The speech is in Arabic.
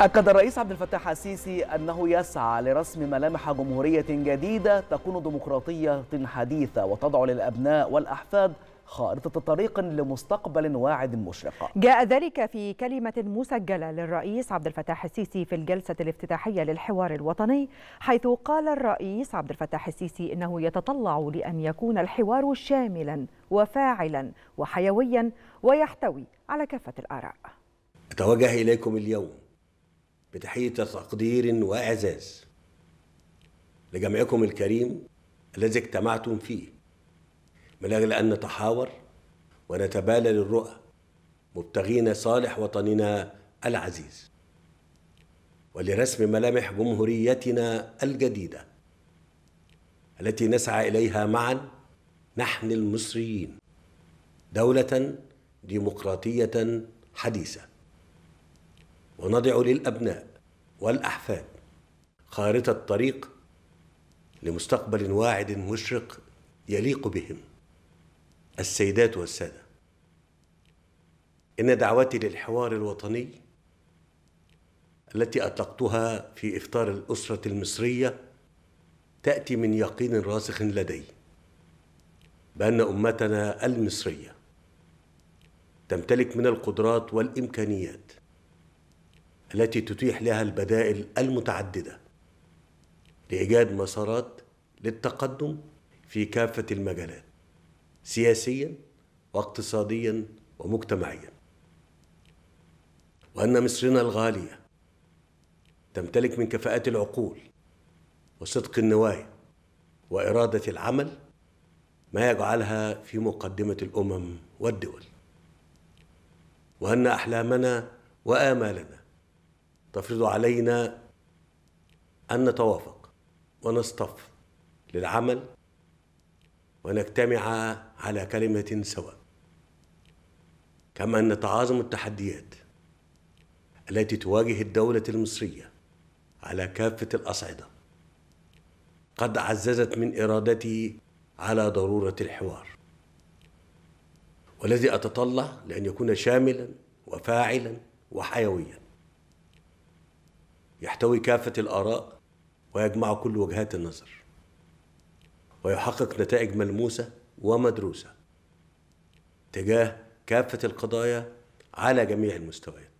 أكد الرئيس عبد الفتاح السيسي أنه يسعى لرسم ملامح جمهورية جديدة تكون ديمقراطية حديثة وتضع للأبناء والأحفاد خارطة طريق لمستقبل واعد مشرق جاء ذلك في كلمة مسجلة للرئيس عبد الفتاح السيسي في الجلسة الافتتاحية للحوار الوطني حيث قال الرئيس عبد الفتاح السيسي إنه يتطلع لأن يكون الحوار شاملا وفاعلا وحيويا ويحتوي على كافة الآراء أتوجه إليكم اليوم بتحية تقدير وإعزاز لجمعكم الكريم الذي اجتمعتم فيه من أجل أن نتحاور ونتبادل الرؤى مبتغين صالح وطننا العزيز ولرسم ملامح جمهوريتنا الجديدة التي نسعى إليها معا نحن المصريين دولة ديمقراطية حديثة ونضع للأبناء والأحفاد خارطة طريق لمستقبل واعد مشرق يليق بهم السيدات والسادة إن دعوتي للحوار الوطني التي أطلقتها في إفطار الأسرة المصرية تأتي من يقين راسخ لدي بأن أمتنا المصرية تمتلك من القدرات والإمكانيات التي تتيح لها البدائل المتعدده لايجاد مسارات للتقدم في كافه المجالات سياسيا واقتصاديا ومجتمعيا وان مصرنا الغاليه تمتلك من كفاءات العقول وصدق النوايا واراده العمل ما يجعلها في مقدمه الامم والدول وان احلامنا وامالنا تفرض علينا أن نتوافق ونصطف للعمل ونجتمع على كلمة سواء كما أن تعاظم التحديات التي تواجه الدولة المصرية على كافة الأصعدة قد عززت من إرادتي على ضرورة الحوار والذي أتطلع لأن يكون شاملا وفاعلا وحيويا يحتوي كافة الآراء ويجمع كل وجهات النظر ويحقق نتائج ملموسة ومدروسة تجاه كافة القضايا على جميع المستويات